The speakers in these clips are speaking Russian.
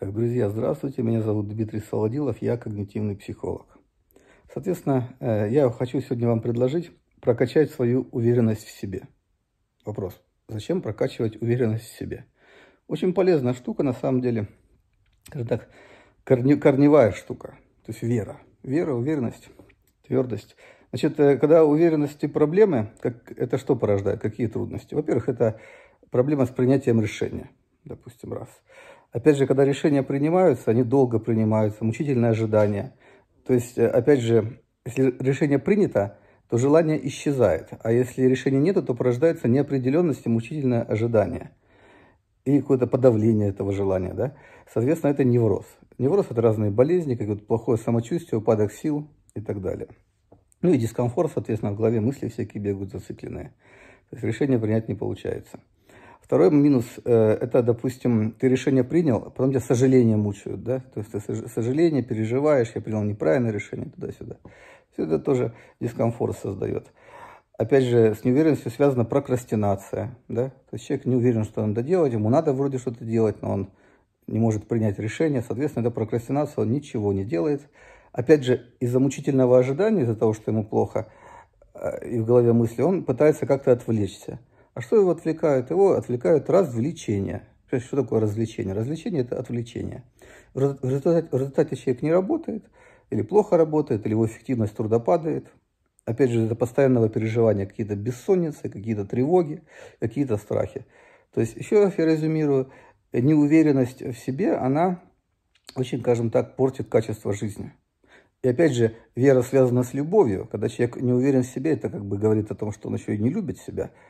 Так, друзья, здравствуйте, меня зовут Дмитрий Солодилов, я когнитивный психолог. Соответственно, э, я хочу сегодня вам предложить прокачать свою уверенность в себе. Вопрос, зачем прокачивать уверенность в себе? Очень полезная штука, на самом деле, скажем так, корне, корневая штука, то есть вера. Вера, уверенность, твердость. Значит, э, когда уверенности проблемы, как, это что порождает, какие трудности? Во-первых, это проблема с принятием решения, допустим, раз. Опять же, когда решения принимаются, они долго принимаются, мучительное ожидание. То есть, э, опять же, если решение принято, то желание исчезает. А если решения нет, то порождается неопределенность и мучительное ожидание. И какое-то подавление этого желания. Да? Соответственно, это невроз. Невроз – это разные болезни, как вот плохое самочувствие, упадок сил и так далее. Ну и дискомфорт, соответственно, в голове мысли всякие бегают зацикленные. То есть решение принять не получается. Второй минус э, – это, допустим, ты решение принял, а потом тебя сожаления мучают, да? То есть ты сожаление переживаешь, я принял неправильное решение туда-сюда. Все это тоже дискомфорт создает. Опять же, с неуверенностью связана прокрастинация, да? То есть человек не уверен, что надо делать, ему надо вроде что-то делать, но он не может принять решение, соответственно, это прокрастинация, он ничего не делает. Опять же, из-за мучительного ожидания, из-за того, что ему плохо, э, и в голове мысли, он пытается как-то отвлечься. А что его отвлекает? Его отвлекают развлечения. Что такое развлечение? Развлечение – это отвлечение. В результате, в результате человек не работает, или плохо работает, или его эффективность труда падает. Опять же, это постоянного переживания, какие-то бессонницы, какие-то тревоги, какие-то страхи. То есть, еще раз я резюмирую, неуверенность в себе, она очень, скажем так, портит качество жизни. И опять же, вера связана с любовью. Когда человек не уверен в себе, это как бы говорит о том, что он еще и не любит себя –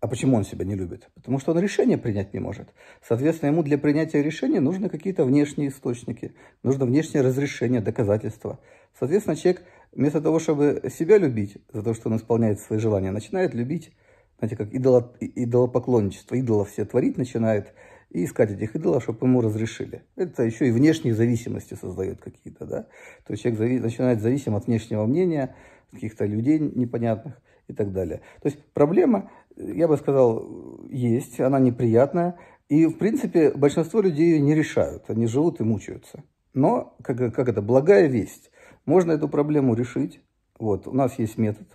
а почему он себя не любит? Потому что он решение принять не может. Соответственно, ему для принятия решения нужны какие-то внешние источники, нужно внешнее разрешение, доказательства. Соответственно, человек вместо того, чтобы себя любить за то, что он исполняет свои желания, начинает любить, знаете, как идоло, идолопоклонничество, идолов все творить начинает и искать этих идолов, чтобы ему разрешили. Это еще и внешние зависимости создает какие-то, да? То есть человек зави- начинает зависим от внешнего мнения, каких-то людей непонятных и так далее. То есть проблема, я бы сказал, есть, она неприятная, и, в принципе, большинство людей ее не решают, они живут и мучаются. Но, как, как это, благая весть, можно эту проблему решить, вот, у нас есть метод,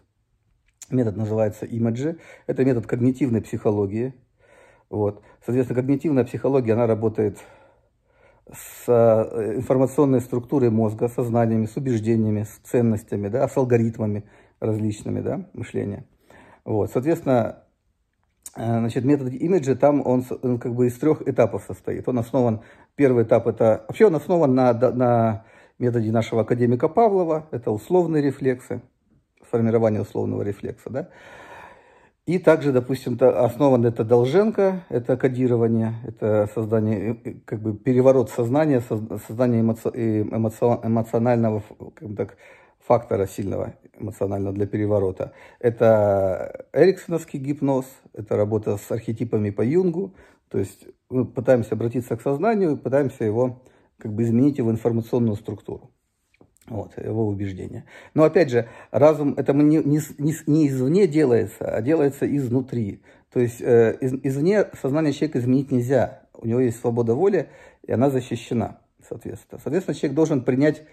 метод называется имиджи, это метод когнитивной психологии, вот, соответственно, когнитивная психология, она работает с э, информационной структурой мозга, сознанием, с убеждениями, с ценностями, да, с алгоритмами, различными, да, мышления. Вот, соответственно, э, значит, метод имиджа там, он, он как бы из трех этапов состоит. Он основан, первый этап это, вообще он основан на, на методе нашего академика Павлова, это условные рефлексы, формирование условного рефлекса, да. И также, допустим, основан это Долженко, это кодирование, это создание, э, э, как бы переворот сознания, создание эмоционального как бы так, фактора сильного эмоционального для переворота. Это эриксоновский гипноз, это работа с архетипами по Юнгу, то есть мы пытаемся обратиться к сознанию и пытаемся его как бы изменить его информационную структуру. Вот, его убеждения. Но опять же, разум это не, не, не извне делается, а делается изнутри. То есть э, из, извне сознание человека изменить нельзя. У него есть свобода воли, и она защищена, соответственно. Соответственно, человек должен принять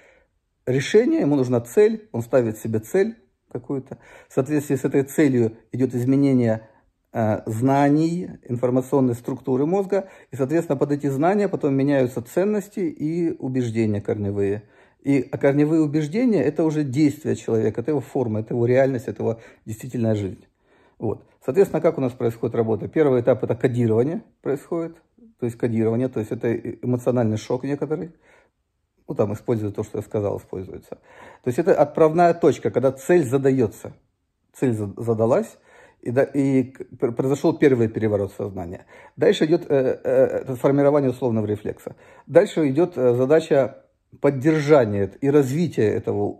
решение, ему нужна цель, он ставит себе цель какую-то. В соответствии с этой целью идет изменение э, знаний, информационной структуры мозга, и, соответственно, под эти знания потом меняются ценности и убеждения корневые. И а корневые убеждения – это уже действие человека, это его форма, это его реальность, это его действительная жизнь. Вот. Соответственно, как у нас происходит работа? Первый этап – это кодирование происходит, то есть кодирование, то есть это э, эмоциональный шок некоторый – ну, там, используя то, что я сказал, используется. То есть это отправная точка, когда цель задается. Цель задалась, и, да, и произошел первый переворот сознания. Дальше идет э, э, формирование условного рефлекса. Дальше идет э, задача поддержания и развития этого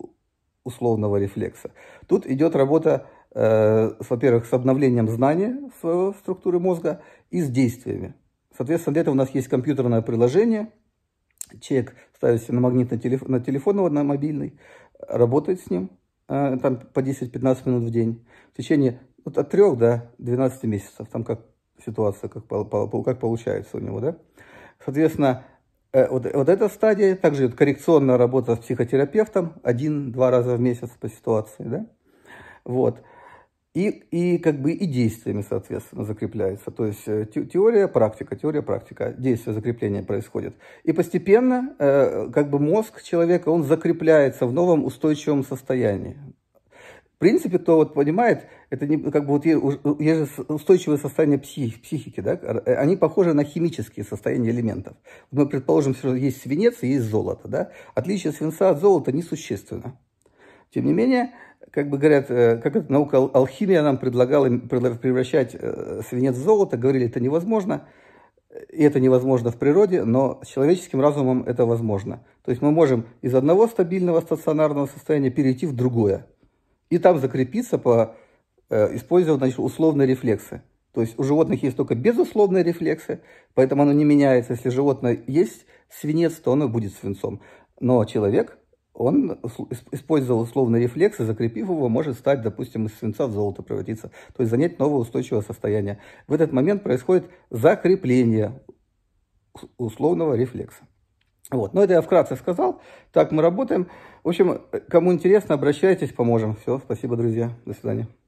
условного рефлекса. Тут идет работа, э, во-первых, с обновлением знания своего структуры мозга и с действиями. Соответственно, для этого у нас есть компьютерное приложение – чек ставите на магнит на, телеф на телефонного, на мобильный, работает с ним э, там по 10-15 минут в день в течение вот от 3 до 12 месяцев, там как ситуация, как, как получается у него, да. Соответственно, э, вот, вот эта стадия, также вот коррекционная работа с психотерапевтом, один-два раза в месяц по ситуации, да. Вот и, и как бы и действиями, соответственно, закрепляется. То есть э, теория, практика, теория, практика, действие, закрепление происходит. И постепенно э, как бы мозг человека, он закрепляется в новом устойчивом состоянии. В принципе, кто вот понимает, это не, как бы вот э, есть же устойчивое состояние псих, психики, да? они похожи на химические состояния элементов. Мы предположим, что есть свинец и есть золото. Да? Отличие свинца от золота несущественно. Тем не менее, как бы говорят, э, как это наука алхимия нам предлагала превращать э, свинец в золото, говорили, это невозможно, и это невозможно в природе, но с человеческим разумом это возможно. То есть мы можем из одного стабильного стационарного состояния перейти в другое, и там закрепиться, по, э, используя значит, условные рефлексы. То есть у животных есть только безусловные рефлексы, поэтому оно не меняется. Если животное есть свинец, то оно будет свинцом. Но человек он использовал условный рефлекс и, закрепив его, может стать, допустим, из свинца в золото превратиться, то есть занять новое устойчивое состояние. В этот момент происходит закрепление условного рефлекса. Вот. Но это я вкратце сказал. Так мы работаем. В общем, кому интересно, обращайтесь, поможем. Все, спасибо, друзья. До свидания.